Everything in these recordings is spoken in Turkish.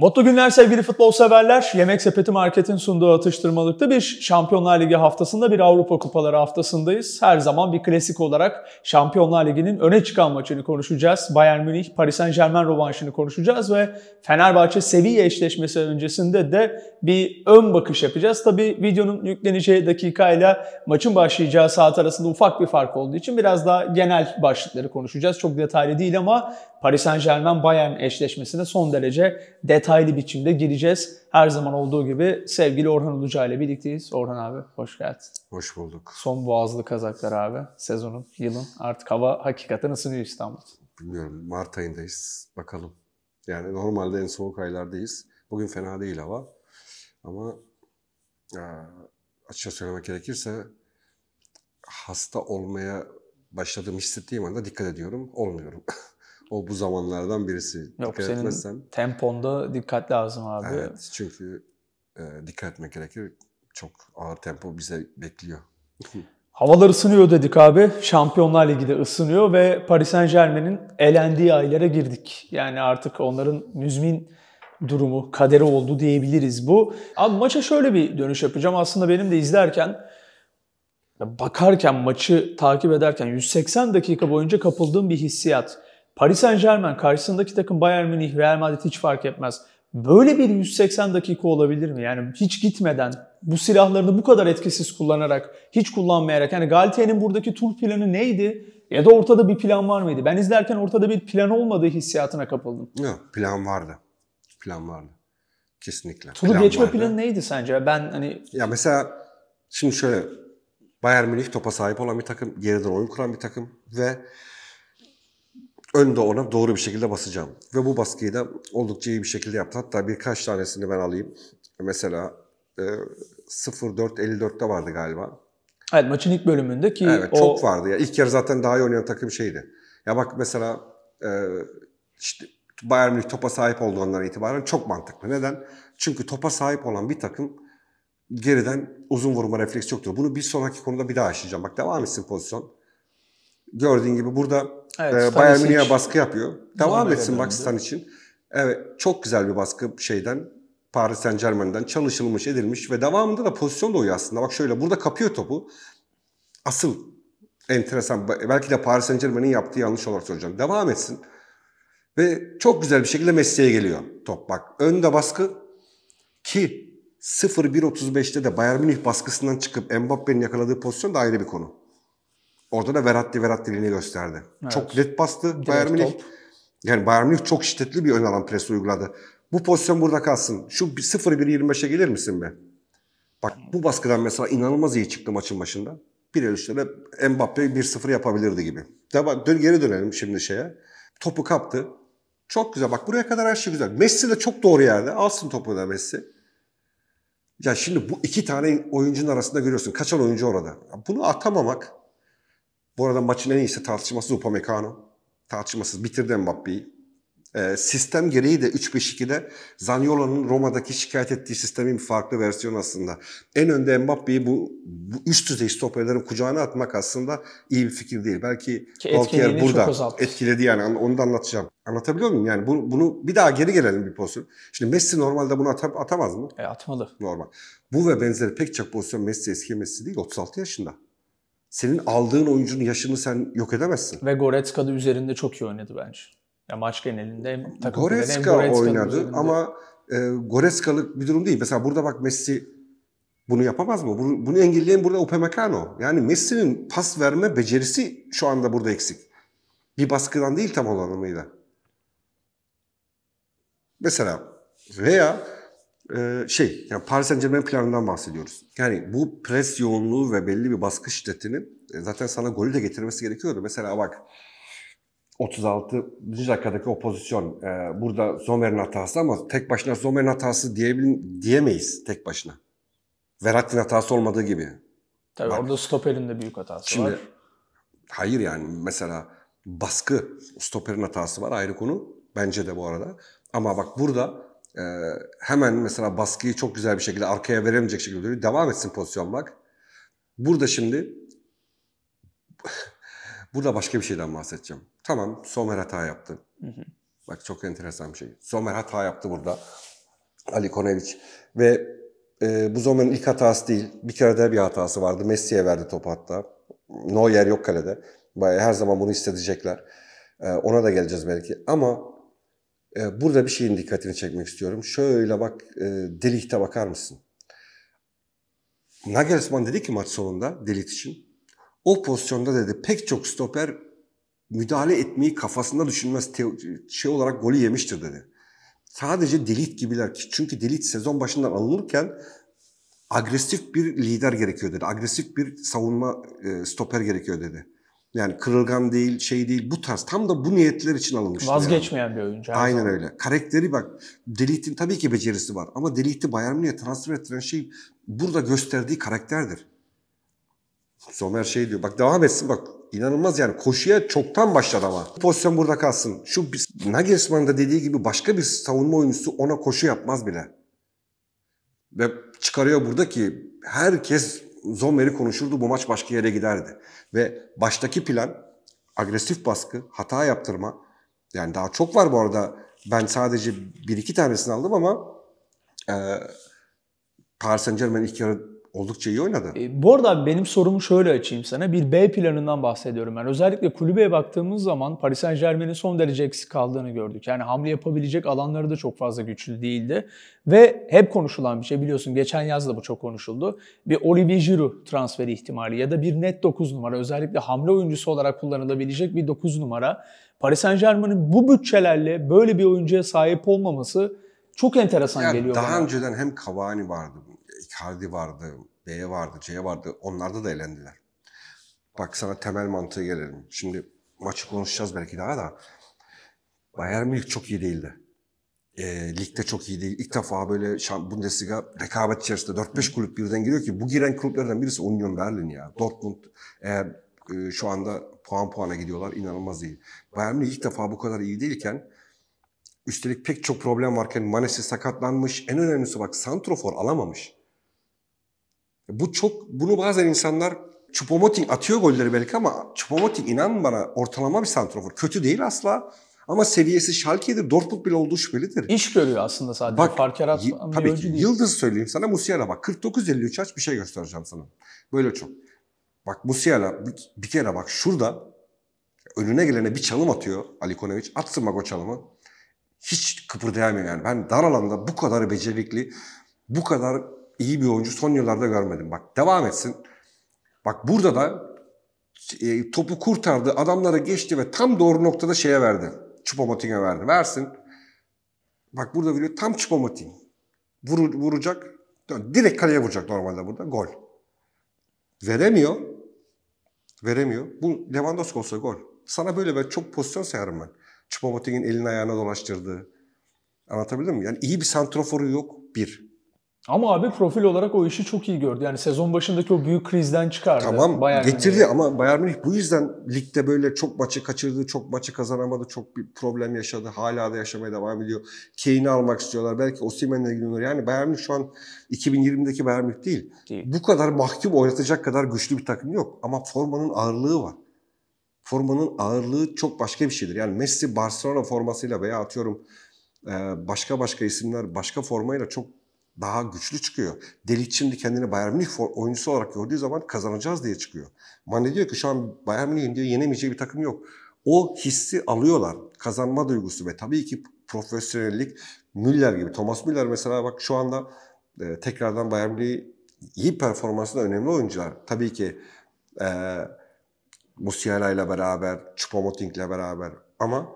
Mutlu günler sevgili futbol severler. Yemek Sepeti Market'in sunduğu atıştırmalıkta bir Şampiyonlar Ligi haftasında bir Avrupa Kupaları haftasındayız. Her zaman bir klasik olarak Şampiyonlar Ligi'nin öne çıkan maçını konuşacağız. Bayern Münih, Paris Saint Germain rovanşını konuşacağız ve Fenerbahçe seviye eşleşmesi öncesinde de bir ön bakış yapacağız. Tabi videonun yükleneceği dakikayla maçın başlayacağı saat arasında ufak bir fark olduğu için biraz daha genel başlıkları konuşacağız. Çok detaylı değil ama Paris Saint Germain Bayern eşleşmesine son derece detaylı biçimde gireceğiz. Her zaman olduğu gibi sevgili Orhan Uluca ile birlikteyiz. Orhan abi hoş geldin. Hoş bulduk. Son boğazlı kazaklar abi. Sezonun, yılın artık hava hakikaten ısınıyor İstanbul. Bilmiyorum Mart ayındayız. Bakalım. Yani normalde en soğuk aylardayız. Bugün fena değil hava. Ama e, açıkça söylemek gerekirse hasta olmaya başladığımı hissettiğim anda dikkat ediyorum. Olmuyorum. o bu zamanlardan birisi. Yok dikkat senin etmezsen, temponda dikkat lazım abi. Evet çünkü e, dikkat etmek gerekir. Çok ağır tempo bize bekliyor. Havalar ısınıyor dedik abi. Şampiyonlar Ligi de ısınıyor ve Paris Saint Germain'in elendiği aylara girdik. Yani artık onların müzmin durumu, kaderi oldu diyebiliriz bu. Abi maça şöyle bir dönüş yapacağım. Aslında benim de izlerken, bakarken, maçı takip ederken 180 dakika boyunca kapıldığım bir hissiyat. Paris Saint Germain karşısındaki takım Bayern Münih, Real Madrid hiç fark etmez. Böyle bir 180 dakika olabilir mi? Yani hiç gitmeden, bu silahlarını bu kadar etkisiz kullanarak, hiç kullanmayarak. Yani Galtier'in buradaki tur planı neydi? Ya da ortada bir plan var mıydı? Ben izlerken ortada bir plan olmadığı hissiyatına kapıldım. Yok, plan vardı. Plan vardı. Kesinlikle. Turu plan geçme vardı. planı neydi sence? Ben hani... Ya mesela şimdi şöyle Bayern Münih topa sahip olan bir takım, geriden oyun kuran bir takım ve önde ona doğru bir şekilde basacağım. Ve bu baskıyı da oldukça iyi bir şekilde yaptı. Hatta birkaç tanesini ben alayım. Mesela e, 0-4-54'te vardı galiba. Evet maçın ilk bölümünde ki evet, o... Çok vardı ya. İlk yarı zaten daha iyi oynayan takım şeydi. Ya bak mesela e, işte Bayern Münih topa sahip olduğu andan itibaren çok mantıklı. Neden? Çünkü topa sahip olan bir takım geriden uzun vurma refleksi yoktur. Bunu bir sonraki konuda bir daha açacağım. Bak devam etsin pozisyon gördüğün gibi burada evet, e, Bayern Münih'e baskı yapıyor. Devam Doğru etsin bak için. Evet çok güzel bir baskı şeyden Paris Saint Germain'den çalışılmış edilmiş ve devamında da pozisyon da uyuyor aslında. Bak şöyle burada kapıyor topu. Asıl enteresan belki de Paris Saint Germain'in yaptığı yanlış olarak söyleyeceğim. Devam etsin. Ve çok güzel bir şekilde Messi'ye geliyor top bak. Önde baskı ki 0-1.35'te de Bayern Münih baskısından çıkıp Mbappe'nin yakaladığı pozisyon da ayrı bir konu. Orada da Verratti Verratti'liğini gösterdi. Evet. Çok net bastı Direkt Bayern Münih. Yani Bayern Münih çok şiddetli bir ön alan presi uyguladı. Bu pozisyon burada kalsın. Şu 0-1-25'e gelir misin be? Bak bu baskıdan mesela inanılmaz iyi çıktı maçın başında. Bir el üstüne Mbappe 1-0 yapabilirdi gibi. Devam, dön, geri dönelim şimdi şeye. Topu kaptı. Çok güzel. Bak buraya kadar her şey güzel. Messi de çok doğru yerde. Alsın topu da Messi. Ya şimdi bu iki tane oyuncunun arasında görüyorsun. Kaçan oyuncu orada. Bunu atamamak bu arada maçın en iyisi tartışmasız Upamecano. Tartışmasız bitirdi Mbappe'yi. E, sistem gereği de 3-5-2'de Zaniolo'nun Roma'daki şikayet ettiği sistemin farklı versiyonu aslında. En önde Mbappe'yi bu, bu üst düzey stoperlerin kucağına atmak aslında iyi bir fikir değil. Belki Galtier burada etkiledi yani onu da anlatacağım. Anlatabiliyor muyum? Yani bu, bunu bir daha geri gelelim bir pozisyon. Şimdi Messi normalde bunu atam atamaz mı? E atmalı. Normal. Bu ve benzeri pek çok pozisyon Messi eski Messi değil 36 yaşında senin aldığın oyuncunun yaşını sen yok edemezsin. Ve Goretzka da üzerinde çok iyi oynadı bence. Ya maç genelinde hem takım Goretzka, hem Goretzka oynadı üzerinde. ama e, Goretzka'lık bir durum değil. Mesela burada bak Messi bunu yapamaz mı? Bunu, bunu engelleyen burada Upamecano. Yani Messi'nin pas verme becerisi şu anda burada eksik. Bir baskıdan değil tam anlamıyla. Mesela veya ee, şey yani Paris Saint Germain planından bahsediyoruz. Yani bu pres yoğunluğu ve belli bir baskı şiddetinin e, zaten sana golü de getirmesi gerekiyordu. Mesela bak 36. dakikadaki o pozisyon. E, burada Zomer'in hatası ama tek başına Zomer'in hatası diyebilin diyemeyiz tek başına. Verratti'nin hatası olmadığı gibi. Tabii bak, orada stoperin de büyük hatası şimdi, var. Hayır yani mesela baskı stoperin hatası var ayrı konu. Bence de bu arada. Ama bak burada e, hemen mesela baskıyı çok güzel bir şekilde arkaya veremeyecek şekilde duruyor. Devam etsin pozisyon bak. Burada şimdi burada başka bir şeyden bahsedeceğim. Tamam Somer hata yaptı. Bak çok enteresan bir şey. Somer hata yaptı burada. Ali Koneviç ve e, bu Zomer'in ilk hatası değil. Bir kere de bir hatası vardı. Messi'ye verdi topu hatta. No yer yok kalede. Her zaman bunu hissedecekler. E, ona da geleceğiz belki. Ama ee, burada bir şeyin dikkatini çekmek istiyorum. Şöyle bak, e, Delicht'e bakar mısın? Nagelsmann dedi ki maç sonunda Delicht için. O pozisyonda dedi pek çok stoper müdahale etmeyi kafasında düşünmez şey olarak golü yemiştir dedi. Sadece Delicht gibiler ki çünkü Delicht sezon başından alınırken agresif bir lider gerekiyor dedi. Agresif bir savunma e, stoper gerekiyor dedi. Yani kırılgan değil, şey değil. Bu tarz. Tam da bu niyetler için alınmış. Vazgeçmeyen yani. bir oyuncu. Aynen zaman. öyle. Karakteri bak. Delit'in tabii ki becerisi var. Ama Delihti Bayern Münih'e transfer ettiren şey burada gösterdiği karakterdir. Somer şey diyor. Bak devam etsin bak. İnanılmaz yani. Koşuya çoktan başladı ama. Pozisyon burada kalsın. Şu Nagelsmann da dediği gibi başka bir savunma oyuncusu ona koşu yapmaz bile. Ve çıkarıyor burada ki herkes Zomer'i konuşurdu bu maç başka yere giderdi. Ve baştaki plan agresif baskı, hata yaptırma. Yani daha çok var bu arada. Ben sadece bir iki tanesini aldım ama e, Paris Saint Germain ilk yarı Oldukça iyi oynadı. E, bu arada benim sorumu şöyle açayım sana. Bir B planından bahsediyorum ben. Yani özellikle kulübeye baktığımız zaman Paris Saint Germain'in son derece eksik kaldığını gördük. Yani hamle yapabilecek alanları da çok fazla güçlü değildi. Ve hep konuşulan bir şey biliyorsun geçen yaz da bu çok konuşuldu. Bir Olivier Giroud transferi ihtimali ya da bir net 9 numara özellikle hamle oyuncusu olarak kullanılabilecek bir 9 numara. Paris Saint Germain'in bu bütçelerle böyle bir oyuncuya sahip olmaması çok enteresan yani geliyor daha bana. Daha önceden hem Cavani vardı Icardi vardı, B vardı, C vardı. Onlarda da elendiler. Bak sana temel mantığı gelelim. Şimdi maçı konuşacağız belki daha da. Bayern Münih çok iyi değildi. E, ligde çok iyi değil. İlk defa böyle Bundesliga rekabet içerisinde 4-5 kulüp birden giriyor ki bu giren kulüplerden birisi Union Berlin ya. Dortmund e, e, şu anda puan puana gidiyorlar. inanılmaz iyi. Bayern Münih ilk defa bu kadar iyi değilken üstelik pek çok problem varken Manesi sakatlanmış. En önemlisi bak Santrofor alamamış. Bu çok bunu bazen insanlar Chupomoting atıyor golleri belki ama Chupomoting inan bana ortalama bir santrofor. Kötü değil asla. Ama seviyesi Schalke'dir, Dortmund bile olduğu şüphelidir. İş görüyor aslında sadece. Bak, Fark yaratan tabii ki, değil. Yıldız söyleyeyim sana Musiala bak. 49-53 aç bir şey göstereceğim sana. Böyle çok. Bak Musiala bir, bir kere bak şurada önüne gelene bir çalım atıyor Ali Konevic. Atsın bak o çalımı. Hiç kıpırdayamıyor yani. Ben dar alanda bu kadar becerikli, bu kadar iyi bir oyuncu son yıllarda görmedim. Bak devam etsin. Bak burada da e, topu kurtardı, adamlara geçti ve tam doğru noktada şeye verdi. Çupomoting'e verdi. Versin. Bak burada biliyor tam Çupomoting. Vur, vuracak. Direkt kaleye vuracak normalde burada. Gol. Veremiyor. Veremiyor. Bu Lewandowski olsa gol. Sana böyle ben çok pozisyon sayarım ben. Çupomoting'in elini ayağına dolaştırdığı. Anlatabildim mi? Yani iyi bir santroforu yok. Bir. Ama abi profil olarak o işi çok iyi gördü. Yani sezon başındaki o büyük krizden çıkardı. Tamam Bayern getirdi Münih. ama Bayern Münih bu yüzden ligde böyle çok maçı kaçırdı, çok maçı kazanamadı, çok bir problem yaşadı. Hala da yaşamaya devam ediyor. Kane'i almak istiyorlar. Belki Osimhen'e gidiyorlar. Yani Bayern Münih şu an 2020'deki Bayern Münih değil. değil. Bu kadar mahkum oynatacak kadar güçlü bir takım yok. Ama formanın ağırlığı var. Formanın ağırlığı çok başka bir şeydir. Yani Messi Barcelona formasıyla veya atıyorum başka başka isimler başka formayla çok daha güçlü çıkıyor. Deli şimdi kendini Bayern Münih oyuncusu olarak gördüğü zaman kazanacağız diye çıkıyor. Mane diyor ki şu an Bayern Münih'in diyor yenemeyeceği bir takım yok. O hissi alıyorlar. Kazanma duygusu ve tabii ki profesyonellik Müller gibi. Thomas Müller mesela bak şu anda e, tekrardan Bayern Münih'i iyi performansında önemli oyuncular. Tabii ki e, Musiala ile beraber, choupo ile beraber ama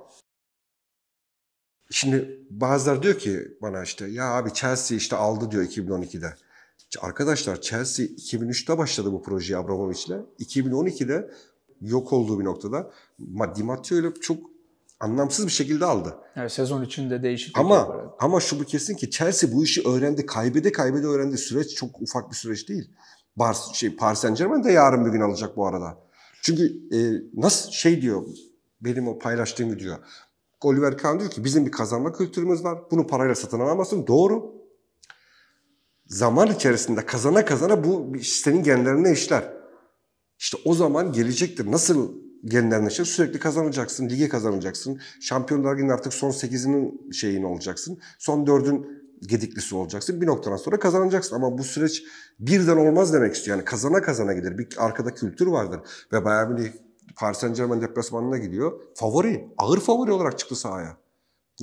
Şimdi bazılar diyor ki bana işte ya abi Chelsea işte aldı diyor 2012'de. Arkadaşlar Chelsea 2003'te başladı bu projeyi Abramovich'le. 2012'de yok olduğu bir noktada Di Matteo ile çok anlamsız bir şekilde aldı. Yani sezon içinde değişiklik ama, yaparak. Ama şu bu kesin ki Chelsea bu işi öğrendi. Kaybede kaybede öğrendi. Süreç çok ufak bir süreç değil. Bar, şey, Paris Saint Germain de yarın bir gün alacak bu arada. Çünkü e, nasıl şey diyor benim o paylaştığım video. Oliver Kahn diyor ki bizim bir kazanma kültürümüz var. Bunu parayla satın alamazsın. Doğru. Zaman içerisinde kazana kazana bu senin genlerine işler. İşte o zaman gelecektir. Nasıl genlerine işler? Sürekli kazanacaksın, lige kazanacaksın. Şampiyonlar Ligi'nin artık son 8'inin şeyini olacaksın. Son 4'ün gediklisi olacaksın. Bir noktadan sonra kazanacaksın. Ama bu süreç birden olmaz demek istiyor. Yani kazana kazana gider. Bir arkada kültür vardır. Ve Bayern Münih Paris Saint Germain deplasmanına gidiyor. Favori, ağır favori olarak çıktı sahaya.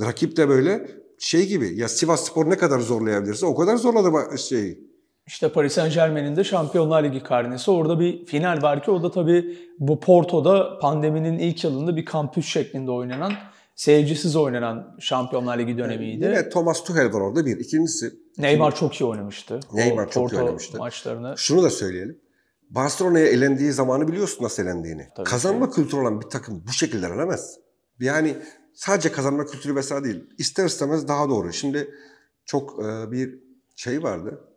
Rakip de böyle şey gibi ya Sivas Spor ne kadar zorlayabilirse o kadar zorladı şeyi İşte Paris Saint Germain'in de Şampiyonlar Ligi karnesi. Orada bir final var ki o da tabii bu Porto'da pandeminin ilk yılında bir kampüs şeklinde oynanan, seyircisiz oynanan Şampiyonlar Ligi dönemiydi. Yine Thomas Tuchel var orada bir. İkincisi. Neymar ikinci... çok iyi oynamıştı. Neymar o çok Porto iyi oynamıştı. maçlarını. Şunu da söyleyelim. Barcelona'ya elendiği zamanı biliyorsun nasıl elendiğini. Tabii Kazanma ki. kültürü olan bir takım bu şekilde elenemez. Yani sadece kazanma kültürü vesaire değil. İster istemez daha doğru. Şimdi çok e, bir şey vardı.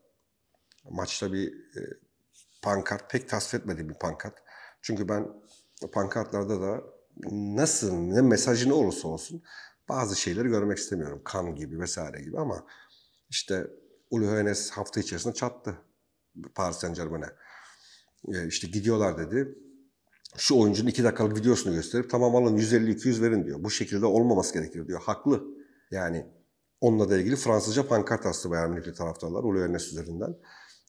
Maçta bir e, pankart. Pek tasvip etmediğim bir pankart. Çünkü ben pankartlarda da nasıl ne mesajı ne olursa olsun bazı şeyleri görmek istemiyorum. Kan gibi vesaire gibi ama işte Ulu Hönes hafta içerisinde çattı Paris Saint Germain'e e, işte gidiyorlar dedi. Şu oyuncunun 2 dakikalık videosunu gösterip tamam alın 150-200 verin diyor. Bu şekilde olmaması gerekir diyor. Haklı. Yani onunla da ilgili Fransızca pankart astı Bayern Münihli taraftarlar Ulu Ernest üzerinden.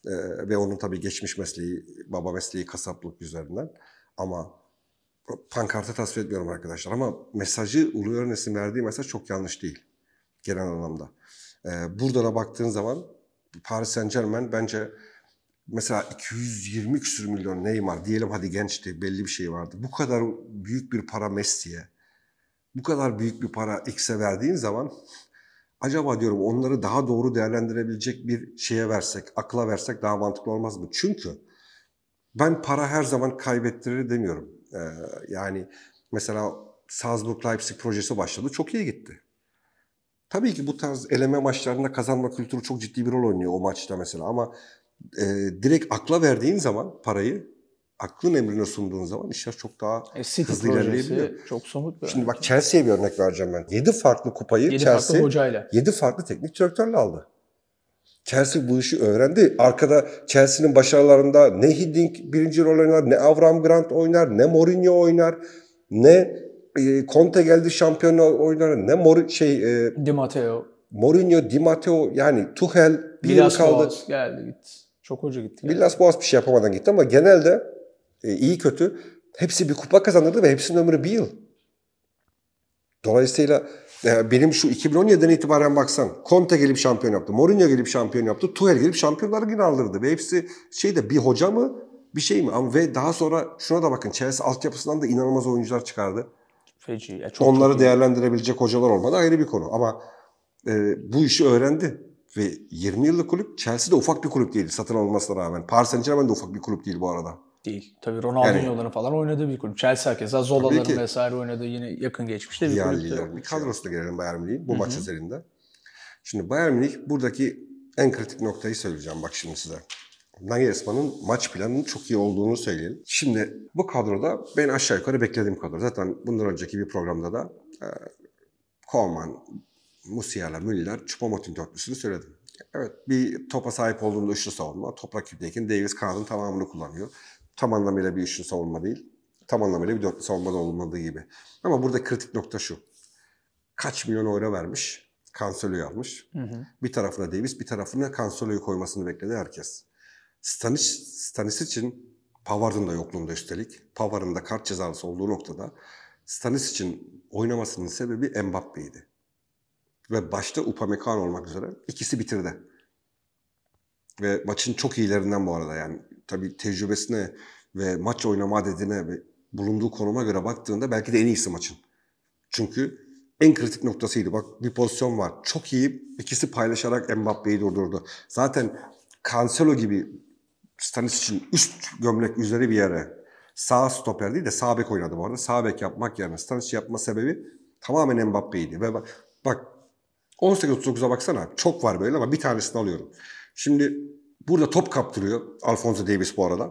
Ee, ve onun tabii geçmiş mesleği, baba mesleği kasaplık üzerinden. Ama pankartı tasvir etmiyorum arkadaşlar. Ama mesajı Ulu Ernest'in verdiği mesaj çok yanlış değil. Genel anlamda. Ee, buradan baktığın zaman Paris Saint Germain bence mesela 220 küsür milyon Neymar diyelim hadi gençti belli bir şey vardı. Bu kadar büyük bir para Messi'ye bu kadar büyük bir para X'e verdiğin zaman acaba diyorum onları daha doğru değerlendirebilecek bir şeye versek, akla versek daha mantıklı olmaz mı? Çünkü ben para her zaman kaybettirir demiyorum. Ee, yani mesela Salzburg Leipzig projesi başladı. Çok iyi gitti. Tabii ki bu tarz eleme maçlarında kazanma kültürü çok ciddi bir rol oynuyor o maçta mesela ama e, direkt akla verdiğin zaman parayı aklın emrine sunduğun zaman işler çok daha e, hızlı ilerleyebiliyor. Çok somut bir Şimdi bak Chelsea'ye bir örnek vereceğim ben. 7 farklı kupayı 7 Chelsea farklı hocayla. 7 farklı teknik direktörle aldı. Chelsea bu işi öğrendi. Arkada Chelsea'nin başarılarında ne Hiddink birinci rol oynar, ne Avram Grant oynar, ne Mourinho oynar, ne e, Conte geldi şampiyonu oynar, ne Mor şey e, Di Matteo. Mourinho, Di Matteo yani Tuchel bir yıl kaldı. geldi gitti. Çok hoca gitti. Billas Boğaz bir şey yapamadan gitti ama genelde e, iyi kötü hepsi bir kupa kazandırdı ve hepsinin ömrü bir yıl. Dolayısıyla e, benim şu 2017'den itibaren baksan Conte gelip şampiyon yaptı, Mourinho gelip şampiyon yaptı, Tuchel gelip şampiyonları yine aldırdı ve hepsi şeyde bir hoca mı bir şey mi? Ama ve daha sonra şuna da bakın Chelsea altyapısından da inanılmaz oyuncular çıkardı. Feci. Ya çok Onları çok değerlendirebilecek hocalar olmadı ayrı bir konu ama e, bu işi öğrendi. Ve 20 yıllık kulüp Chelsea de ufak bir kulüp değil satın alınmasına rağmen. Paris Saint Germain de ufak bir kulüp değil bu arada. Değil. Tabii Ronaldo'nun yani, falan oynadığı bir kulüp. Chelsea herkese Zola'ların vesaire oynadığı yine yakın geçmişte bir kulüp. Yani, bir kadrosuna gelelim Bayern Münih'in bu Hı-hı. maç üzerinde. Şimdi Bayern Münih buradaki en kritik noktayı söyleyeceğim bak şimdi size. Nagelsmann'ın maç planının çok iyi olduğunu söyleyelim. Şimdi bu kadroda ben aşağı yukarı beklediğim kadro. Zaten bundan önceki bir programda da e, Koeman, Musiala, Müller, Çupamotin dörtlüsünü söyledim. Evet bir topa sahip olduğunda üçlü savunma. Top rakibdeyken Davis kanadın tamamını kullanıyor. Tam anlamıyla bir üçlü savunma değil. Tam anlamıyla bir dörtlü savunma da olmadığı gibi. Ama burada kritik nokta şu. Kaç milyon euro vermiş? Cancelo'yu almış. Hı hı. Bir tarafına Davis, bir tarafına Cancelo'yu koymasını bekledi herkes. Stanis, Stanis için Pavard'ın da yokluğunda üstelik. Pavard'ın da kart cezalısı olduğu noktada Stanis için oynamasının sebebi Mbappe'ydi ve başta Upamecano olmak üzere ikisi bitirdi. Ve maçın çok iyilerinden bu arada yani tabii tecrübesine ve maç oynama adedine ve bulunduğu konuma göre baktığında belki de en iyisi maçın. Çünkü en kritik noktasıydı. Bak bir pozisyon var. Çok iyi. ikisi paylaşarak Mbappe'yi durdurdu. Zaten Cancelo gibi Stanis için üst gömlek üzeri bir yere sağ stoper değil de sağ bek oynadı bu arada. Sağ bek yapmak yerine Stanis yapma sebebi tamamen Mbappe'ydi. Ve bak, bak 18-39'a baksana Çok var böyle ama bir tanesini alıyorum. Şimdi burada top kaptırıyor Alfonso Davis bu arada.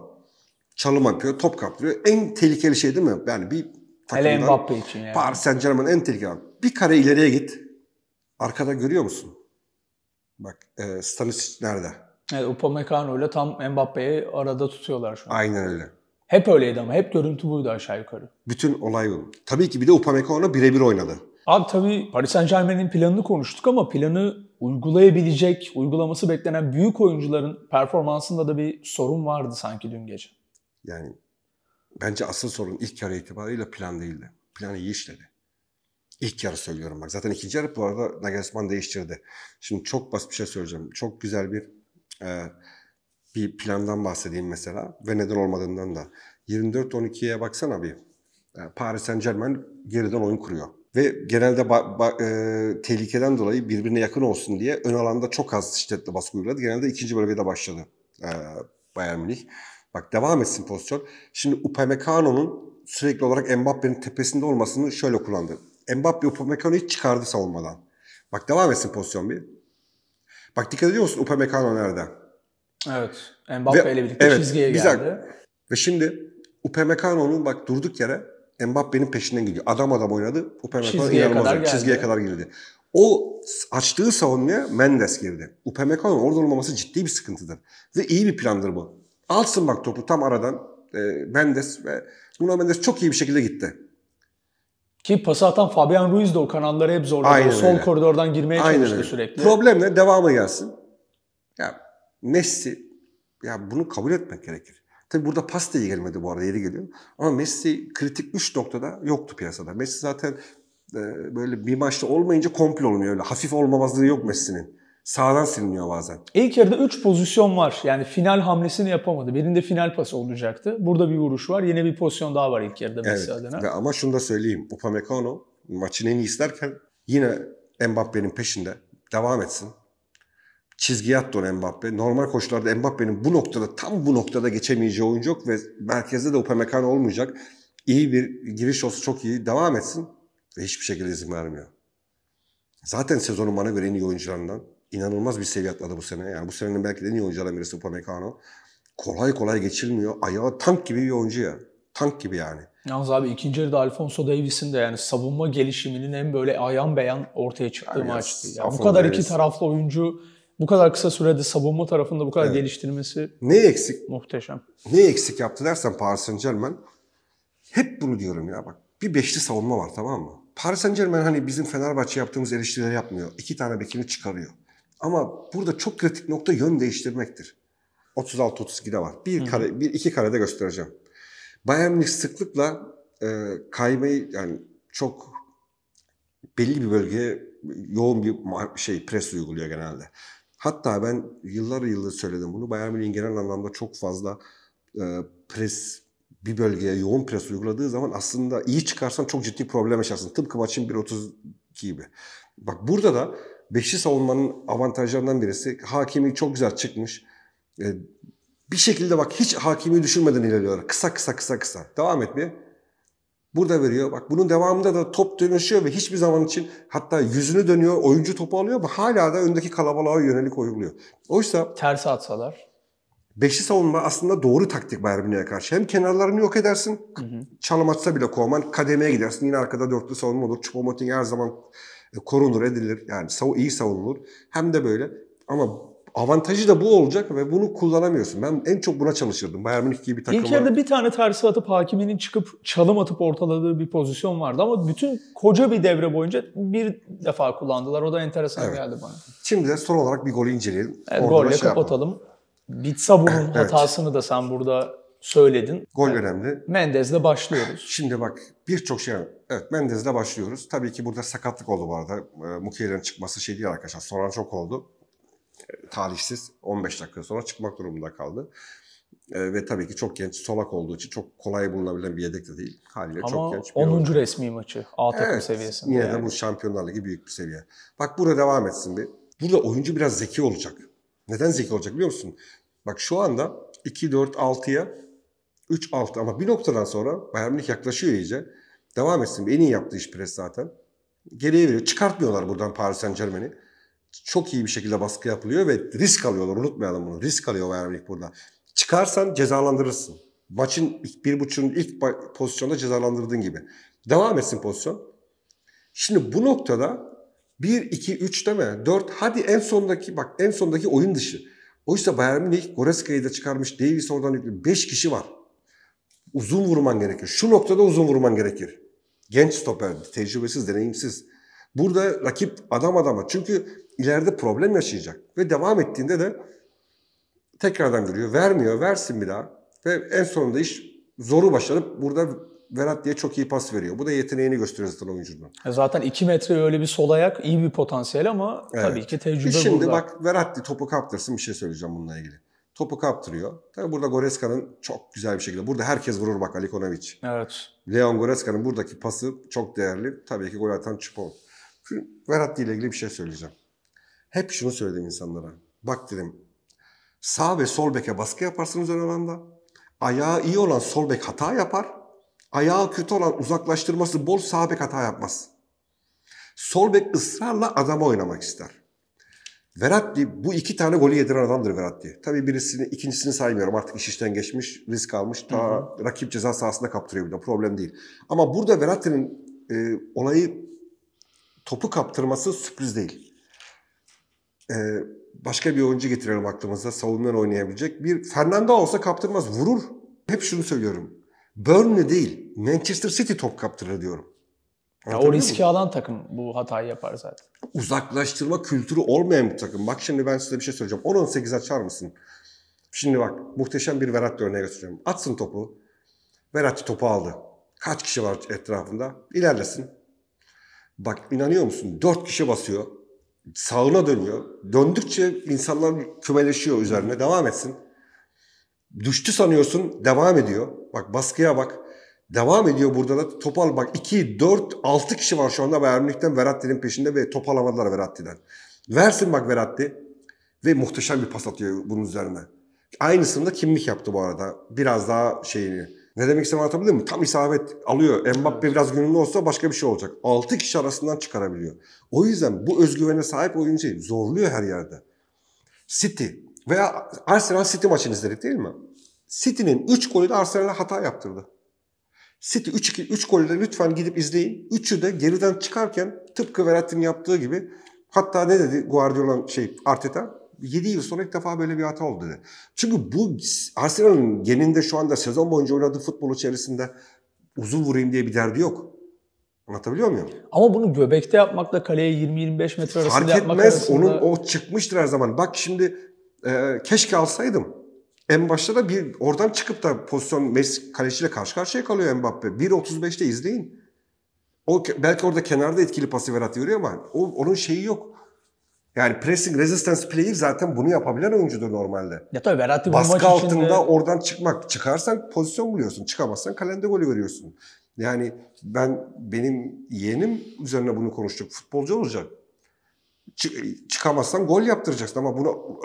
Çalım yapıyor, top kaptırıyor. En tehlikeli şey değil mi? Yani bir takımdan... Hele Mbappe için yani. Paris Saint germain en tehlikeli. Bir kare ileriye git. Arkada görüyor musun? Bak e, Stanisic nerede? Evet Upamecano ile tam Mbappe'yi arada tutuyorlar şu an. Aynen öyle. Hep öyleydi ama hep görüntü buydu aşağı yukarı. Bütün olay bu. Tabii ki bir de Upamecano birebir oynadı. Abi tabii Paris Saint Germain'in planını konuştuk ama planı uygulayabilecek, uygulaması beklenen büyük oyuncuların performansında da bir sorun vardı sanki dün gece. Yani bence asıl sorun ilk yarı itibariyle plan değildi. Plan iyi işledi. İlk yarı söylüyorum bak. Zaten ikinci yarı bu arada Nagelsmann değiştirdi. Şimdi çok basit bir şey söyleyeceğim. Çok güzel bir e, bir plandan bahsedeyim mesela ve neden olmadığından da. 24-12'ye baksana bir. E, Paris Saint Germain geriden oyun kuruyor. Ve genelde ba- ba- e, tehlikeden dolayı birbirine yakın olsun diye ön alanda çok az şiddetli baskı uyguladı. Genelde ikinci bölgede başladı e, Bayern Münih. Bak devam etsin pozisyon. Şimdi Upamecano'nun sürekli olarak Mbappe'nin tepesinde olmasını şöyle kullandı. Mbappe Upamecano'yu çıkardı savunmadan. Bak devam etsin pozisyon bir. Bak dikkat ediyor musun Upamecano nerede? Evet. Mbappe Ve, ile birlikte evet, çizgiye geldi. Güzel. Ve şimdi Upamecano'nun bak durduk yere Mbappe'nin peşinden gidiyor. Adam adam oynadı. Upamecano inanılmaz. Kadar Çizgiye kadar girdi. O açtığı savunmaya Mendes girdi. Upamecano'nun orada olmaması ciddi bir sıkıntıdır. Ve iyi bir plandır bu. Alsın bak topu tam aradan e, Mendes ve Nuno Mendes çok iyi bir şekilde gitti. Ki pası atan Fabian Ruiz de o kanalları hep zorladı. Sol öyle. koridordan girmeye Aynen çalıştı öyle. sürekli. Problem ne? Devamı gelsin. Ya Messi ya bunu kabul etmek gerekir. Tabi burada pasta iyi gelmedi bu arada yeri geliyor. Ama Messi kritik 3 noktada yoktu piyasada. Messi zaten e, böyle bir maçta olmayınca komple olmuyor. Öyle hafif olmamazlığı yok Messi'nin. Sağdan siliniyor bazen. İlk yarıda 3 pozisyon var. Yani final hamlesini yapamadı. Birinde final pası olacaktı. Burada bir vuruş var. Yine bir pozisyon daha var ilk yarıda Messi evet. adına. Ve ama şunu da söyleyeyim. Upamecano maçın en iyi isterken yine Mbappe'nin peşinde devam etsin çizgiye attı onu Mbappe. Normal koşullarda Mbappe'nin bu noktada tam bu noktada geçemeyeceği oyuncu yok ve merkezde de Upamecano olmayacak. İyi bir giriş olsa çok iyi devam etsin ve hiçbir şekilde izin vermiyor. Zaten sezonun bana göre en iyi oyuncularından. inanılmaz bir seviye atladı bu sene. Yani bu senenin belki de en iyi oyuncularından birisi Upamecano. Kolay kolay geçilmiyor. Ayağı tank gibi bir oyuncu ya. Tank gibi yani. Yalnız abi ikinci yarıda Alfonso Davis'in de yani savunma gelişiminin en böyle ayan beyan ortaya çıktığı yani maçtı. Yani bu kadar Davis. iki taraflı oyuncu bu kadar kısa sürede savunma tarafında bu kadar evet. geliştirmesi ne eksik? Muhteşem. Ne eksik yaptı dersen Paris Saint Germain hep bunu diyorum ya bak. Bir beşli savunma var tamam mı? Paris Saint Germain hani bizim Fenerbahçe yaptığımız eleştirileri yapmıyor. İki tane bekini çıkarıyor. Ama burada çok kritik nokta yön değiştirmektir. 36-32'de var. Bir kare, bir iki karede göstereceğim. Bayern Münih sıklıkla e, kaymayı yani çok belli bir bölgeye yoğun bir şey pres uyguluyor genelde. Hatta ben yıllar yıllar söyledim bunu. Bayern Münih'in genel anlamda çok fazla e, pres bir bölgeye yoğun pres uyguladığı zaman aslında iyi çıkarsan çok ciddi problem yaşarsın. Tıpkı maçın 1.32 gibi. Bak burada da beşli savunmanın avantajlarından birisi hakimi çok güzel çıkmış. E, bir şekilde bak hiç hakimi düşürmeden ilerliyorlar. Kısa kısa kısa kısa. Devam et bir. Burada veriyor. Bak bunun devamında da top dönüşüyor ve hiçbir zaman için hatta yüzünü dönüyor, oyuncu topu alıyor ve hala da öndeki kalabalığa yönelik uyguluyor. Oysa... Tersi atsalar? Beşli savunma aslında doğru taktik Bayern Münih'e karşı. Hem kenarlarını yok edersin, hı çalım atsa bile kovman kademeye gidersin. Yine arkada dörtlü savunma olur. Choupo-Moting her zaman e, korunur, edilir. Yani iyi savunulur. Hem de böyle. Ama Avantajı da bu olacak ve bunu kullanamıyorsun. Ben en çok buna çalışırdım. Bayern Münih gibi bir takıma. İlk yarıda bir tane tersi atıp hakiminin çıkıp çalım atıp ortaladığı bir pozisyon vardı ama bütün koca bir devre boyunca bir defa kullandılar. O da enteresan evet. geldi bana. Şimdi de son olarak bir golü inceleyelim. Evet, golle şey kapatalım. Yapalım. Bitsabur'un evet. hatasını da sen burada söyledin. Gol evet. önemli. Mendez'le başlıyoruz. Şimdi bak birçok şey Evet Mendez'le başlıyoruz. Tabii ki burada sakatlık oldu bu arada. E, ee, Mukiye'den çıkması şey değil arkadaşlar. Soran çok oldu talihsiz 15 dakika sonra çıkmak durumunda kaldı. E, ve tabii ki çok genç, solak olduğu için çok kolay bulunabilen bir yedek de değil. Haliyle Ama çok genç. Ama 10. Oyuncu. resmi maçı A takım evet, seviyesinde. Yine yani. de bu Şampiyonlar Ligi büyük bir seviye. Bak burada devam etsin bir. Burada oyuncu biraz zeki olacak. Neden zeki olacak biliyor musun? Bak şu anda 2-4-6'ya 3-6 ama bir noktadan sonra Bayern Münih yaklaşıyor iyice. Devam etsin. En iyi yaptığı iş pres zaten. Geriye veriyor. Çıkartmıyorlar buradan Paris Saint Germain'i çok iyi bir şekilde baskı yapılıyor ve risk alıyorlar. Unutmayalım bunu. Risk alıyor Bayern Münih burada. Çıkarsan cezalandırırsın. Maçın bir buçuğun ilk pozisyonda cezalandırdığın gibi. Devam etsin pozisyon. Şimdi bu noktada 1, 2, 3 deme. 4 hadi en sondaki bak en sondaki oyun dışı. Oysa Bayern Münih Goreska'yı da çıkarmış. Davis oradan yüklü. 5 kişi var. Uzun vurman gerekir. Şu noktada uzun vurman gerekir. Genç stoper, tecrübesiz, deneyimsiz. Burada rakip adam adama. Çünkü ileride problem yaşayacak. Ve devam ettiğinde de tekrardan görüyor. Vermiyor, versin bir daha. Ve en sonunda iş zoru başarıp burada Verat diye çok iyi pas veriyor. Bu da yeteneğini gösteriyor zaten oyuncunun. E zaten 2 metre öyle bir sol ayak iyi bir potansiyel ama evet. tabii ki tecrübe Biz şimdi bak Verat Veratti topu kaptırsın bir şey söyleyeceğim bununla ilgili. Topu kaptırıyor. Tabii burada Goreska'nın çok güzel bir şekilde. Burada herkes vurur bak Ali Konovic. Evet. Leon Goreska'nın buradaki pası çok değerli. Tabii ki gol atan Çipol. Veratti ile ilgili bir şey söyleyeceğim. Hep şunu söyledim insanlara. Bak dedim sağ ve sol beke baskı yaparsınız ön alanda. Ayağı iyi olan sol bek hata yapar. Ayağı kötü olan uzaklaştırması bol sağ bek hata yapmaz. Sol bek ısrarla adama oynamak ister. Veratti bu iki tane golü yediren adamdır Veratti. Tabii birisini, ikincisini saymıyorum. Artık iş işten geçmiş, risk almış. Daha hı hı. rakip ceza sahasında kaptırıyor burada Problem değil. Ama burada Veratti'nin e, olayı topu kaptırması sürpriz değil e, başka bir oyuncu getirelim aklımıza savunmadan oynayabilecek. Bir Fernando olsa kaptırmaz vurur. Hep şunu söylüyorum. Burnley değil Manchester City top kaptırır diyorum. Ya o riski mi? alan takım bu hatayı yapar zaten. Uzaklaştırma kültürü olmayan bir takım. Bak şimdi ben size bir şey söyleyeceğim. 10-18 açar mısın? Şimdi bak muhteşem bir Verratti örneği göstereceğim. Atsın topu. Verratti topu aldı. Kaç kişi var etrafında? İlerlesin. Bak inanıyor musun? 4 kişi basıyor sağına dönüyor. Döndükçe insanlar kümeleşiyor üzerine. Devam etsin. Düştü sanıyorsun devam ediyor. Bak baskıya bak. Devam ediyor burada da topal bak 2, 4, 6 kişi var şu anda Bayern Münih'ten Verratti'nin peşinde ve top Verat'tiden Versin bak Verat'ti ve muhteşem bir pas atıyor bunun üzerine. Aynısını da Kimmich yaptı bu arada. Biraz daha şeyini ne demek istediğimi anlatabildim mi? Tam isabet alıyor. Mbappe biraz gönüllü olsa başka bir şey olacak. 6 kişi arasından çıkarabiliyor. O yüzden bu özgüvene sahip oyuncuyu zorluyor her yerde. City veya Arsenal City maçını izledik değil mi? City'nin 3 golü de Arsenal'a hata yaptırdı. City 3 3 golü de lütfen gidip izleyin. Üçü de geriden çıkarken tıpkı Verratti'nin yaptığı gibi hatta ne dedi Guardiola şey Arteta? 7 yıl sonra ilk defa böyle bir hata oldu dedi. Çünkü bu Arsenal'ın geninde şu anda sezon boyunca oynadığı futbol içerisinde uzun vurayım diye bir derdi yok. Anlatabiliyor muyum? Ama bunu göbekte yapmakla kaleye 20-25 metre arasında Fark yapmak etmez. Arasında... Onun o çıkmıştır her zaman. Bak şimdi e, keşke alsaydım. En başta da bir oradan çıkıp da pozisyon Messi kaleciyle karşı karşıya kalıyor Mbappe. 1.35'te izleyin. O belki orada kenarda etkili pası Verratti ama o, onun şeyi yok. Yani pressing resistance player zaten bunu yapabilen oyuncudur normalde. Ya tabii Verratti bu Baskı altında içinde... oradan çıkmak. Çıkarsan pozisyon buluyorsun. Çıkamazsan kalende golü veriyorsun. Yani ben benim yeğenim üzerine bunu konuştuk. Futbolcu olacak. Çık, çıkamazsan gol yaptıracaksın ama bunu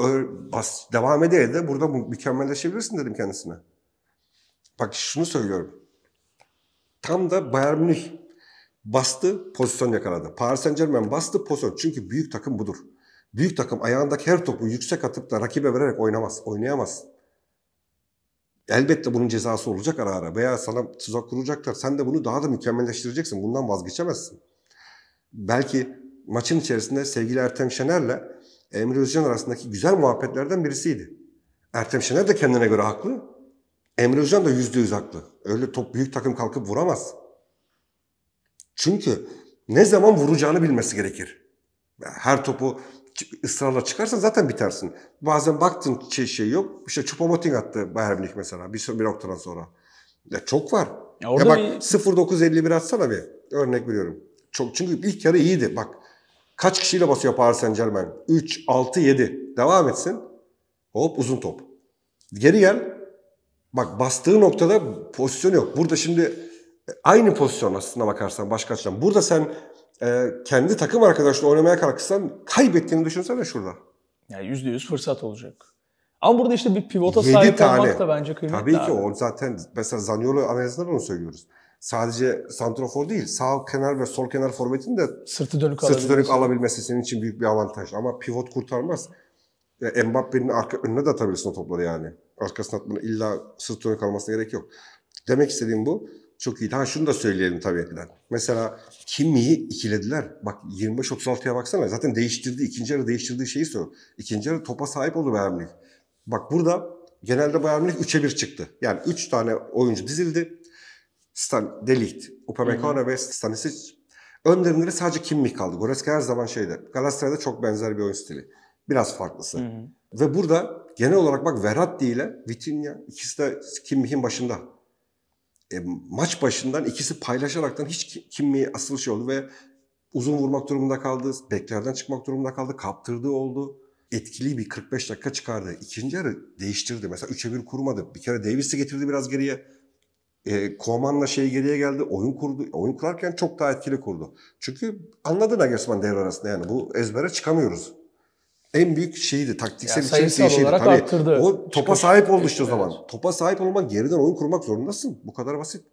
bas, devam ede ede burada mükemmelleşebilirsin dedim kendisine. Bak şunu söylüyorum. Tam da Bayern Münih bastı pozisyon yakaladı. Paris Saint Germain bastı pozisyon. Çünkü büyük takım budur. Büyük takım ayağındaki her topu yüksek atıp da rakibe vererek oynamaz, oynayamaz. Elbette bunun cezası olacak ara ara veya sana tuzak kuracaklar. Sen de bunu daha da mükemmelleştireceksin. Bundan vazgeçemezsin. Belki maçın içerisinde sevgili Ertem Şener'le Emre Özcan arasındaki güzel muhabbetlerden birisiydi. Ertem Şener de kendine göre haklı. Emre Özcan da yüzde yüz haklı. Öyle top büyük takım kalkıp vuramaz. Çünkü ne zaman vuracağını bilmesi gerekir. Her topu ısrarla çıkarsan zaten bitersin. Bazen baktın şey, şey yok. İşte Chupomoting attı Bayern Münih mesela bir, bir noktadan sonra. Ya çok var. Ya, ya bak bir... 0.951 atsana bir. Örnek veriyorum. Çok çünkü ilk yarı iyiydi. Bak kaç kişiyle basıyor Paris Saint Germain? 3, 6, 7. Devam etsin. Hop uzun top. Geri gel. Bak bastığı noktada pozisyon yok. Burada şimdi e, aynı pozisyon aslında bakarsan başka açıdan. Burada sen e, kendi takım arkadaşını oynamaya kalkışsan kaybettiğini düşünsene şurada. Yani %100 fırsat olacak. Ama burada işte bir pivota Yedi sahip tane. olmak da bence kıymetli. Tabii ki abi. o zaten mesela Zaniolo analizinde bunu söylüyoruz. Sadece santrofor değil, sağ kenar ve sol kenar forvetin de sırtı dönük, sırtı dönük alabilmesi senin için büyük bir avantaj. Ama pivot kurtarmaz. Ya Mbappe'nin arka, önüne de atabilirsin o topları yani. Arkasına atmanın illa sırtı dönük almasına gerek yok. Demek istediğim bu. Çok iyi. Ha şunu da söyleyelim tabii ki. Mesela Kimmi'yi ikilediler. Bak 25-36'ya baksana. Zaten değiştirdi. ikinci yarı değiştirdiği şeyi söylüyor. İkinci yarı topa sahip oldu Bayern Münih. Bak burada genelde Bayern Münih 3'e 1 çıktı. Yani 3 tane oyuncu dizildi. Stan, Delikt, Upamecano ve Stanisic. Önlerinde sadece Kimmich kaldı. Goretzka her zaman şeydi. Galatasaray'da çok benzer bir oyun stili. Biraz farklısı. Hı hı. Ve burada genel olarak bak Verratti ile Vitinha ikisi de Kimmich'in başında e, maç başından ikisi paylaşaraktan hiç kimliği asıl şey oldu ve uzun vurmak durumunda kaldı. Beklerden çıkmak durumunda kaldı. Kaptırdığı oldu. Etkili bir 45 dakika çıkardı. İkinci yarı değiştirdi. Mesela 3'e 1 kurmadı. Bir kere Davis'i getirdi biraz geriye. E, Koman'la şey geriye geldi. Oyun kurdu. Oyun kurarken çok daha etkili kurdu. Çünkü anladın Nagelsmann devre arasında yani bu ezbere çıkamıyoruz en büyük şeydi. Taktiksel yani içerisinde şeydi. Tabii, arttırdı. O topa Çıkış, sahip oldu işte o zaman. Evet. Topa sahip olmak geriden oyun kurmak zorundasın. Bu kadar basit.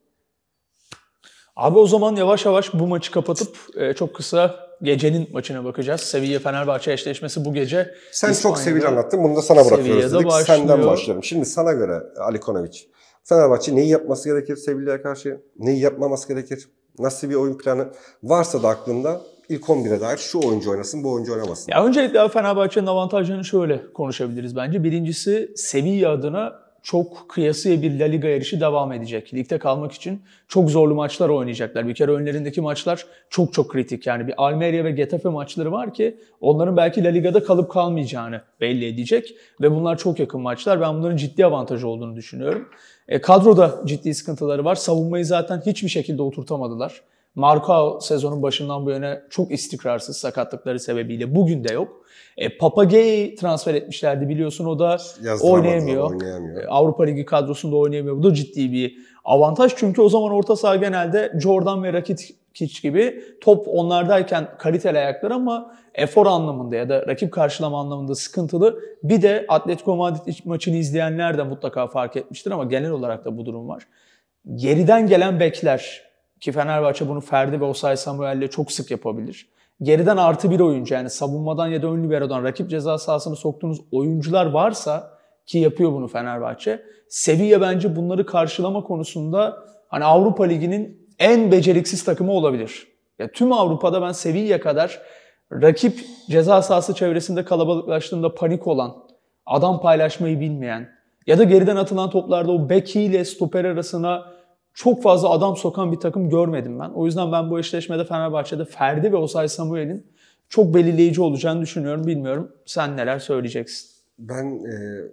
Abi o zaman yavaş yavaş bu maçı kapatıp e, çok kısa gecenin maçına bakacağız. sevilla Fenerbahçe eşleşmesi bu gece. Sen İspanya'da, çok Sevilla anlattın. Bunu da sana bırakıyoruz dedik. Başlıyor. Senden başlayalım. Şimdi sana göre Ali Konovic. Fenerbahçe neyi yapması gerekir Sevilla'ya karşı? Neyi yapmaması gerekir? Nasıl bir oyun planı varsa da aklında ilk 11'e dair şu oyuncu oynasın, bu oyuncu oynamasın. Ya öncelikle Fenerbahçe'nin avantajlarını şöyle konuşabiliriz bence. Birincisi Sevilla adına çok kıyasıya bir La Liga yarışı devam edecek. Ligde kalmak için çok zorlu maçlar oynayacaklar. Bir kere önlerindeki maçlar çok çok kritik. Yani bir Almeria ve Getafe maçları var ki onların belki La Liga'da kalıp kalmayacağını belli edecek. Ve bunlar çok yakın maçlar. Ben bunların ciddi avantajı olduğunu düşünüyorum. E, kadroda ciddi sıkıntıları var. Savunmayı zaten hiçbir şekilde oturtamadılar. Marko sezonun başından bu yöne çok istikrarsız sakatlıkları sebebiyle. Bugün de yok. E, Papagey'i transfer etmişlerdi biliyorsun o da oynayamıyor. oynayamıyor. E, Avrupa Ligi kadrosunda oynayamıyor. Bu da ciddi bir avantaj. Çünkü o zaman orta saha genelde Jordan ve Rakitic gibi top onlardayken kaliteli ayaklar ama efor anlamında ya da rakip karşılama anlamında sıkıntılı. Bir de Atletico Madrid maçını izleyenler de mutlaka fark etmiştir ama genel olarak da bu durum var. Geriden gelen bekler ki Fenerbahçe bunu Ferdi ve Osay Samuel'le çok sık yapabilir. Geriden artı bir oyuncu yani savunmadan ya da ön liberodan rakip ceza sahasını soktuğunuz oyuncular varsa ki yapıyor bunu Fenerbahçe. Sevilla bence bunları karşılama konusunda hani Avrupa Ligi'nin en beceriksiz takımı olabilir. Ya tüm Avrupa'da ben Sevilla kadar rakip ceza sahası çevresinde kalabalıklaştığında panik olan, adam paylaşmayı bilmeyen ya da geriden atılan toplarda o bek ile stoper arasına çok fazla adam sokan bir takım görmedim ben. O yüzden ben bu eşleşmede Fenerbahçe'de Ferdi ve Osay Samuel'in çok belirleyici olacağını düşünüyorum. Bilmiyorum sen neler söyleyeceksin? Ben e,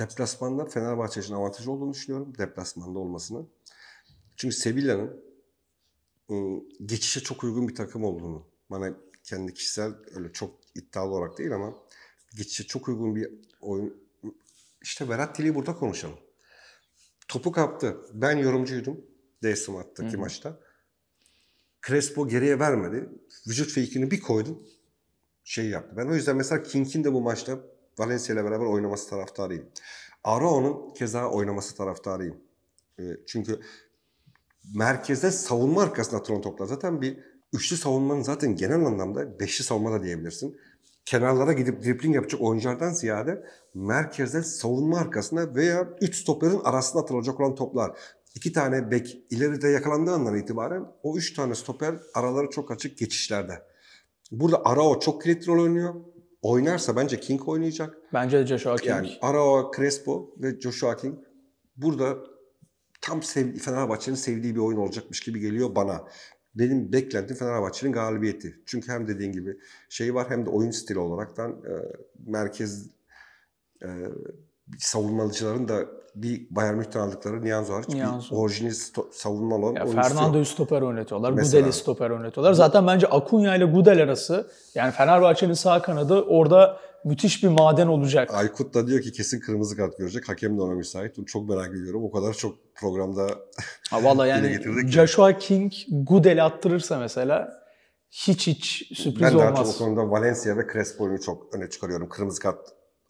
deplasmanda Fenerbahçe için avantaj olduğunu düşünüyorum. Deplasmanda olmasını. Çünkü Sevilla'nın e, geçişe çok uygun bir takım olduğunu bana kendi kişisel öyle çok iddialı olarak değil ama geçişe çok uygun bir oyun. İşte Berat Tili'yi burada konuşalım. Topu kaptı. Ben yorumcuydum D-Smart'taki maçta. Crespo geriye vermedi. Vücut fake'ini bir koydum. Şey yaptı. Ben o yüzden mesela King'in de bu maçta Valencia ile beraber oynaması taraftarıyım. Arao'nun keza oynaması taraftarıyım. E, çünkü merkezde savunma arkasında atılan toplar. Zaten bir üçlü savunmanın zaten genel anlamda beşli savunma da diyebilirsin kenarlara gidip dripling yapacak oyunculardan ziyade merkezde savunma arkasına veya üç stoperin arasına atılacak olan toplar. İki tane bek ileride yakalandığı andan itibaren o üç tane stoper araları çok açık geçişlerde. Burada Arao çok kilit rol oynuyor. Oynarsa bence King oynayacak. Bence de Joshua King. Yani Arao, Crespo ve Joshua King burada tam sev Fenerbahçe'nin sevdiği bir oyun olacakmış gibi geliyor bana. Benim beklentim Fenerbahçe'nin galibiyeti. Çünkü hem dediğin gibi şey var hem de oyun stili olaraktan e, merkez e, savunmalıcıların da bir Bayern Münih'ten aldıkları Nianzo hariç Nianzo. bir orijinal savunma olan ya Fernando'yu stoper oynatıyorlar. Mesela. Gudeli stoper oynatıyorlar. Zaten bence Akunya ile Gudel arası yani Fenerbahçe'nin sağ kanadı orada müthiş bir maden olacak. Aykut da diyor ki kesin kırmızı kart görecek. Hakem de ona müsait. Bunu çok merak ediyorum. O kadar çok programda ha, valla yani getirdik. Joshua King Goodell attırırsa mesela hiç hiç sürpriz olmaz. Ben daha çok o konuda Valencia ve Crespo'yu çok öne çıkarıyorum. Kırmızı kart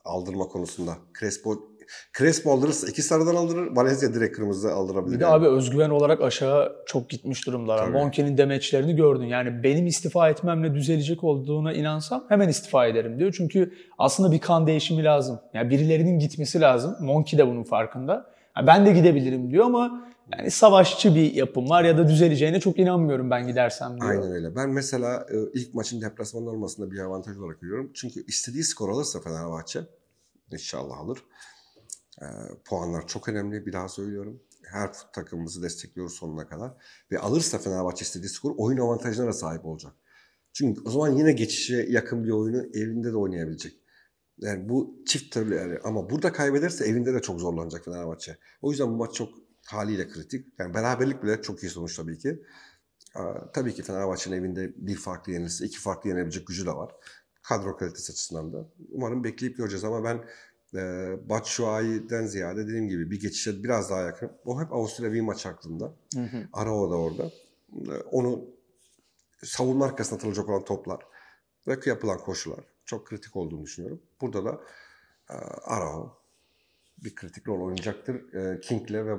aldırma konusunda. Crespo Crespo alırsa iki sarıdan aldırır. Valencia direkt kırmızı aldırabilir. Bir de yani. abi özgüven olarak aşağı çok gitmiş durumlar. Monke'nin demeçlerini gördün. Yani benim istifa etmemle düzelecek olduğuna inansam hemen istifa ederim diyor. Çünkü aslında bir kan değişimi lazım. Yani birilerinin gitmesi lazım. Monke de bunun farkında. Yani ben de gidebilirim diyor ama yani savaşçı bir yapım var ya da düzeleceğine çok inanmıyorum ben gidersem diyor. Aynen öyle. Ben mesela e, ilk maçın deplasmanın olmasında bir avantaj olarak görüyorum. Çünkü istediği skor alırsa Fenerbahçe inşallah alır. E, puanlar çok önemli bir daha söylüyorum. Her takımımızı destekliyoruz sonuna kadar. Ve alırsa Fenerbahçe istediği skor oyun avantajına da sahip olacak. Çünkü o zaman yine geçişe yakın bir oyunu evinde de oynayabilecek. Yani bu çift türlü yani. ama burada kaybederse evinde de çok zorlanacak Fenerbahçe. O yüzden bu maç çok haliyle kritik. Yani beraberlik bile çok iyi sonuç tabii ki. Ee, tabii ki Fenerbahçe'nin evinde bir farklı yenilse, iki farklı yenebilecek gücü de var. Kadro kalitesi açısından da. Umarım bekleyip göreceğiz ama ben e, Batshuayi'den ziyade dediğim gibi bir geçişe biraz daha yakın. O hep Avusturya Wien maç aklında, Hı Arao da orada. E, onu savunma arkasına atılacak olan toplar ve yapılan koşular çok kritik olduğunu düşünüyorum. Burada da e, Arao bir kritik rol oynayacaktır. E, ee, King'le ve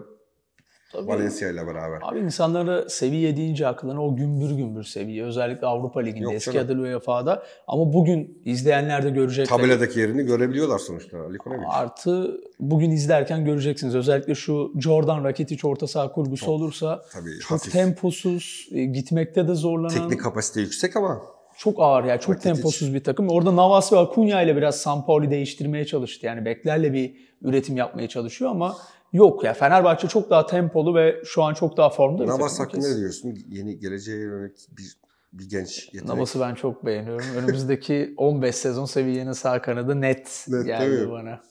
Tabii. Valencia ile beraber. Abi insanları seviye deyince aklına o gümbür gümbür seviye. Özellikle Avrupa Ligi'nde Yok eski canım. adıyla UEFA'da. Ama bugün izleyenler de görecekler. Tabeladaki yerini görebiliyorlar sonuçta. Likonovic. Artı bugün izlerken göreceksiniz. Özellikle şu Jordan Rakitic orta saha kurgusu çok, olursa tabii, çok hafif. temposuz, e, gitmekte de zorlanan. Teknik kapasite yüksek ama çok ağır ya, çok Rakitic. temposuz bir takım. Orada Navas ve Acuna ile biraz Sampaoli değiştirmeye çalıştı. Yani beklerle bir üretim yapmaya çalışıyor ama yok. Ya yani Fenerbahçe çok daha tempolu ve şu an çok daha formda. Navas hakkında ne diyorsun? Yeni geleceğe yönelik bir bir genç yetenek. Navas'ı ben çok beğeniyorum. Önümüzdeki 15 sezon seviyenin sağ kanadı net, net geldi bana.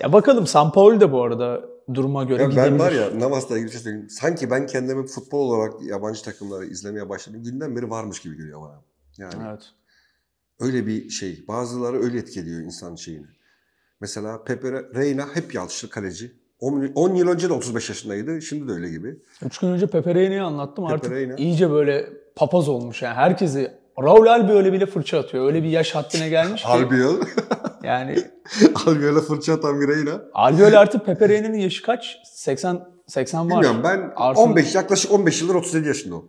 Ya bakalım Sampaoli de bu arada duruma göre ya gidebilir. Ben var ya Navas'la ilgili şey Sanki ben kendimi futbol olarak yabancı takımları izlemeye başladım. Günden beri varmış gibi geliyor bana. Yani evet. öyle bir şey. Bazıları öyle etkiliyor insan şeyini. Mesela Pepe Reina hep yanlışlı kaleci. 10, yıl önce de 35 yaşındaydı. Şimdi de öyle gibi. 3 gün önce Pepe Reyna'yı anlattım. Pepe Artık Reyna. iyice böyle papaz olmuş. Yani herkesi Raul Albiol öyle bile fırça atıyor. Öyle bir yaş haddine gelmiş ki. Albiol. yani. Albiol'e fırça atan bir Reyna. Albiol artık Pepe Reyna'nın yaşı kaç? 80 80 var. Bilmiyorum ben Arsun... 15 yaklaşık 15 yıldır 37 yaşında o.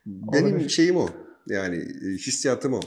Benim şeyim o. Yani e, hissiyatım o.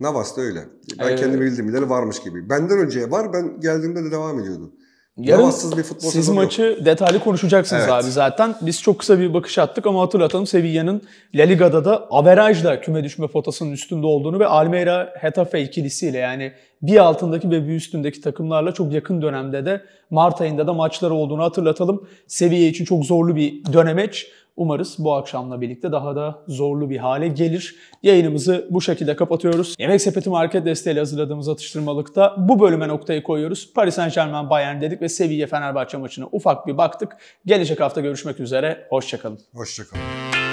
Navas da öyle. Ben evet. kendimi bildim ileri varmış gibi. Benden önce var ben geldiğimde de devam ediyordu. Yarın bir futbol siz maçı detaylı konuşacaksınız evet. abi zaten. Biz çok kısa bir bakış attık ama hatırlatalım Sevilla'nın La Liga'da da averajla küme düşme potasının üstünde olduğunu ve Almeida Hetafe ikilisiyle yani bir altındaki ve bir üstündeki takımlarla çok yakın dönemde de Mart ayında da maçları olduğunu hatırlatalım. Seviye için çok zorlu bir dönemeç. Umarız bu akşamla birlikte daha da zorlu bir hale gelir. Yayınımızı bu şekilde kapatıyoruz. Yemek Sepeti Market desteğiyle hazırladığımız atıştırmalıkta bu bölüme noktayı koyuyoruz. Paris Saint Germain Bayern dedik ve Sevilla Fenerbahçe maçına ufak bir baktık. Gelecek hafta görüşmek üzere. Hoşçakalın. Hoşçakalın.